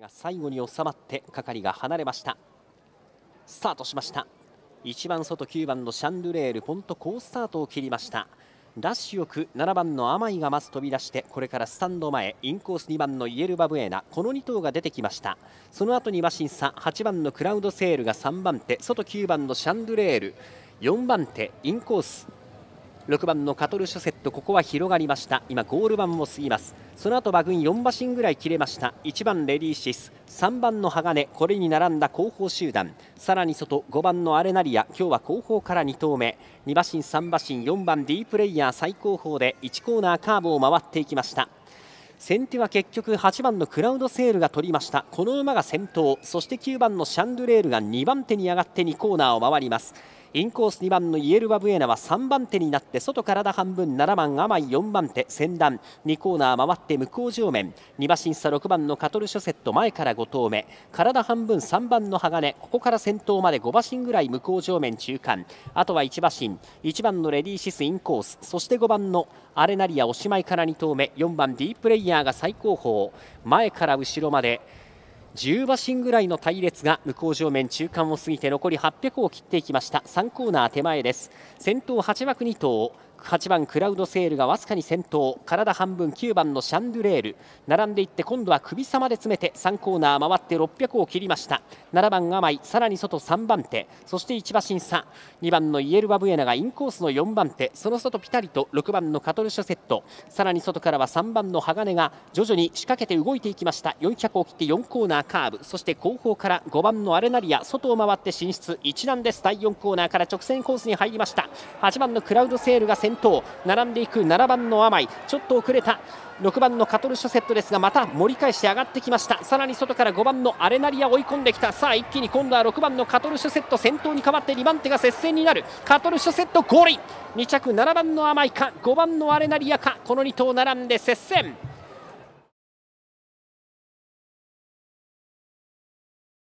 が最後に収まって係が離れましたスタートしました1番外9番のシャンドレールポンと好スタートを切りましたラッシュよく7番の甘井がまず飛び出してこれからスタンド前インコース2番のイエルバブエーナこの2頭が出てきましたその後にマシンさ8番のクラウドセールが3番手外9番のシャンドゥレール4番手インコース6番のカトルシュセットここは広がりました今ゴール板を過ぎますその後馬群4馬身ぐらい切れました1番レディーシス3番の鋼これに並んだ後方集団さらに外5番のアレナリア今日は後方から2投目2馬身3馬身4番ディープレイヤー最後方で1コーナーカーブを回っていきました先手は結局8番のクラウドセールが取りましたこの馬が先頭そして9番のシャンドゥレールが2番手に上がって2コーナーを回りますインコース2番のイエルバブエナは3番手になって外体半分7番甘い4番手先段2コーナー回って向こう上面2馬審査6番のカトルショセット前から5投目体半分3番の鋼ここから先頭まで5馬身ぐらい向こう上面中間あとは1馬身1番のレディーシスインコースそして5番のアレナリアおしまいから2投目4番ディープレイヤーが最高峰前から後ろまで10馬身ぐらいの隊列が向こう上面中間を過ぎて残り800を切っていきました3コーナー手前です先頭8枠2頭8番クラウドセールがわずかに先頭体半分9番のシャンドゥレール並んでいって今度は首差まで詰めて3コーナー回って600を切りました7番甘いさらに外3番手そして1馬身差2番のイエルバブエナがインコースの4番手その外ピタリと6番のカトルシュセットさらに外からは3番の鋼が徐々に仕掛けて動いていきました400を切って4コーナーカーブそして後方から5番のアレナリア外を回って進出一難です第4コーナーから直線コースに入りました8番のクラウドセールが先先頭並んでいく7番の甘いちょっと遅れた6番のカトルショセットですがまた盛り返して上がってきましたさらに外から5番のアレナリア追い込んできたさあ一気に今度は6番のカトルショセット先頭に代わって2番手が接戦になるカトルショセット氷2着7番の甘いか5番のアレナリアかこの2頭並んで接戦。